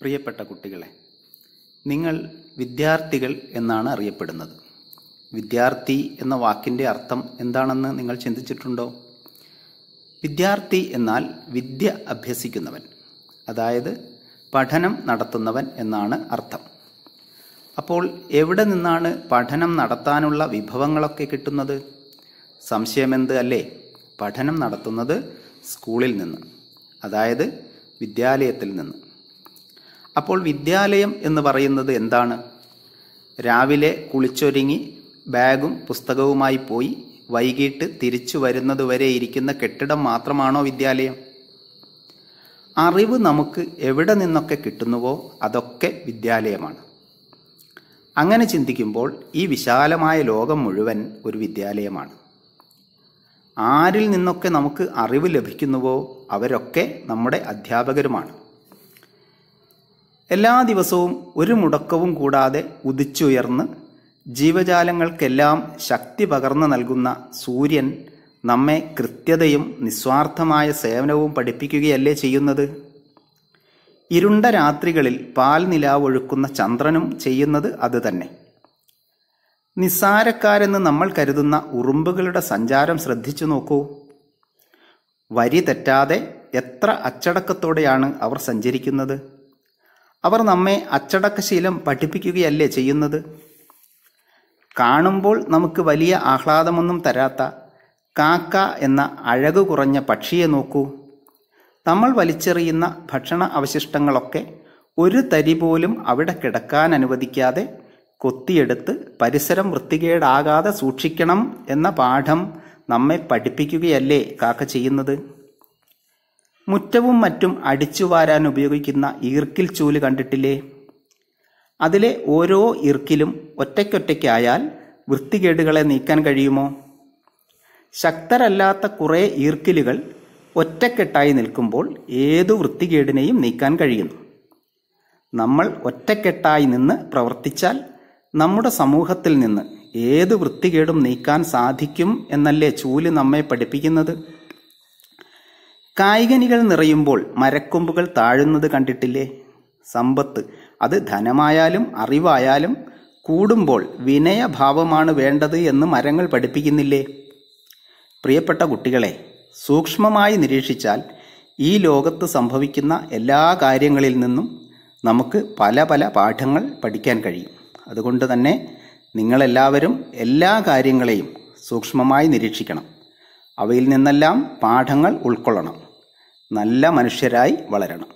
പ്രിയപ്പെട്ട കുട്ടികളെ നിങ്ങൾ വിദ്യാർത്ഥികൾ എന്നാണ് അറിയപ്പെടുന്നത് വിദ്യാർത്ഥി എന്ന വാക്കിൻ്റെ അർത്ഥം എന്താണെന്ന് നിങ്ങൾ ചിന്തിച്ചിട്ടുണ്ടോ വിദ്യാർത്ഥി എന്നാൽ വിദ്യ അഭ്യസിക്കുന്നവൻ അതായത് പഠനം നടത്തുന്നവൻ എന്നാണ് അർത്ഥം അപ്പോൾ എവിടെ നിന്നാണ് പഠനം നടത്താനുള്ള വിഭവങ്ങളൊക്കെ കിട്ടുന്നത് സംശയമെന്ത് അല്ലേ പഠനം നടത്തുന്നത് സ്കൂളിൽ നിന്ന് അതായത് വിദ്യാലയത്തിൽ നിന്ന് അപ്പോൾ വിദ്യാലയം എന്ന് പറയുന്നത് എന്താണ് രാവിലെ കുളിച്ചൊരുങ്ങി ബാഗും പുസ്തകവുമായി പോയി വൈകിട്ട് തിരിച്ചു വരുന്നതുവരെ ഇരിക്കുന്ന കെട്ടിടം മാത്രമാണോ വിദ്യാലയം അറിവ് നമുക്ക് എവിടെ നിന്നൊക്കെ കിട്ടുന്നുവോ അതൊക്കെ വിദ്യാലയമാണ് അങ്ങനെ ചിന്തിക്കുമ്പോൾ ഈ വിശാലമായ ലോകം മുഴുവൻ ഒരു വിദ്യാലയമാണ് ആരിൽ നിന്നൊക്കെ നമുക്ക് അറിവ് ലഭിക്കുന്നുവോ അവരൊക്കെ നമ്മുടെ അധ്യാപകരുമാണ് എല്ലാ ദിവസവും ഒരു മുടക്കവും കൂടാതെ ഉദിച്ചുയർന്ന് ജീവജാലങ്ങൾക്കെല്ലാം ശക്തി പകർന്നു നൽകുന്ന സൂര്യൻ നമ്മെ കൃത്യതയും നിസ്വാർത്ഥമായ സേവനവും പഠിപ്പിക്കുകയല്ലേ ചെയ്യുന്നത് ഇരുണ്ട രാത്രികളിൽ പാൽ ഒഴുക്കുന്ന ചന്ദ്രനും ചെയ്യുന്നത് അതുതന്നെ നിസ്സാരക്കാരെന്ന് നമ്മൾ കരുതുന്ന ഉറുമ്പുകളുടെ സഞ്ചാരം ശ്രദ്ധിച്ചു നോക്കൂ വരി തെറ്റാതെ എത്ര അച്ചടക്കത്തോടെയാണ് അവർ സഞ്ചരിക്കുന്നത് അവർ നമ്മെ അച്ചടക്കശീലം പഠിപ്പിക്കുകയല്ലേ ചെയ്യുന്നത് കാണുമ്പോൾ നമുക്ക് വലിയ ആഹ്ലാദമൊന്നും തരാത്ത കാക്ക എന്ന അഴകു കുറഞ്ഞ പക്ഷിയെ നോക്കൂ നമ്മൾ വലിച്ചെറിയുന്ന ഭക്ഷണ അവശിഷ്ടങ്ങളൊക്കെ ഒരു തരി പോലും അവിടെ കിടക്കാൻ അനുവദിക്കാതെ കൊത്തിയെടുത്ത് പരിസരം വൃത്തികേടാകാതെ സൂക്ഷിക്കണം എന്ന പാഠം നമ്മെ പഠിപ്പിക്കുകയല്ലേ കാക്ക ചെയ്യുന്നത് മുറ്റവും മറ്റും അടിച്ചു വാരാൻ ഉപയോഗിക്കുന്ന ഈർക്കിൽ ചൂല് കണ്ടിട്ടില്ലേ അതിലെ ഓരോ ഈർക്കിലും ഒറ്റയ്ക്കൊറ്റയ്ക്കായാൽ വൃത്തികേടുകളെ നീക്കാൻ കഴിയുമോ ശക്തരല്ലാത്ത കുറേ ഈർക്കിലുകൾ ഒറ്റക്കെട്ടായി നിൽക്കുമ്പോൾ ഏതു വൃത്തികേടിനെയും നീക്കാൻ കഴിയുന്നു നമ്മൾ ഒറ്റക്കെട്ടായി നിന്ന് പ്രവർത്തിച്ചാൽ നമ്മുടെ സമൂഹത്തിൽ നിന്ന് ഏത് വൃത്തികേടും നീക്കാൻ സാധിക്കും എന്നല്ലേ ചൂല് നമ്മെ പഠിപ്പിക്കുന്നത് കായികനികൾ നിറയുമ്പോൾ മരക്കൊമ്പുകൾ താഴുന്നത് കണ്ടിട്ടില്ലേ സമ്പത്ത് അത് ധനമായാലും അറിവായാലും കൂടുമ്പോൾ വിനയഭാവമാണ് വേണ്ടത് എന്ന് മരങ്ങൾ പഠിപ്പിക്കുന്നില്ലേ പ്രിയപ്പെട്ട കുട്ടികളെ സൂക്ഷ്മമായി നിരീക്ഷിച്ചാൽ ഈ ലോകത്ത് സംഭവിക്കുന്ന എല്ലാ കാര്യങ്ങളിൽ നിന്നും നമുക്ക് പല പല പാഠങ്ങൾ പഠിക്കാൻ കഴിയും അതുകൊണ്ട് തന്നെ നിങ്ങളെല്ലാവരും എല്ലാ കാര്യങ്ങളെയും സൂക്ഷ്മമായി നിരീക്ഷിക്കണം അവയിൽ നിന്നെല്ലാം പാഠങ്ങൾ ഉൾക്കൊള്ളണം നല്ല മനുഷ്യരായി വളരണം